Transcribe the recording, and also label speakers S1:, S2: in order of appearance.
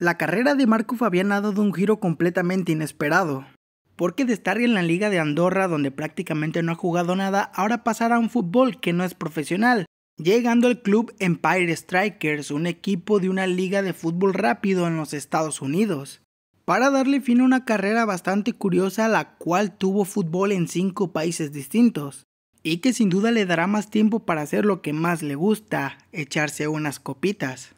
S1: La carrera de Marco Fabián ha dado un giro completamente inesperado, porque de estar en la Liga de Andorra, donde prácticamente no ha jugado nada, ahora pasará a un fútbol que no es profesional, llegando al club Empire Strikers, un equipo de una liga de fútbol rápido en los Estados Unidos, para darle fin a una carrera bastante curiosa la cual tuvo fútbol en cinco países distintos, y que sin duda le dará más tiempo para hacer lo que más le gusta, echarse unas copitas.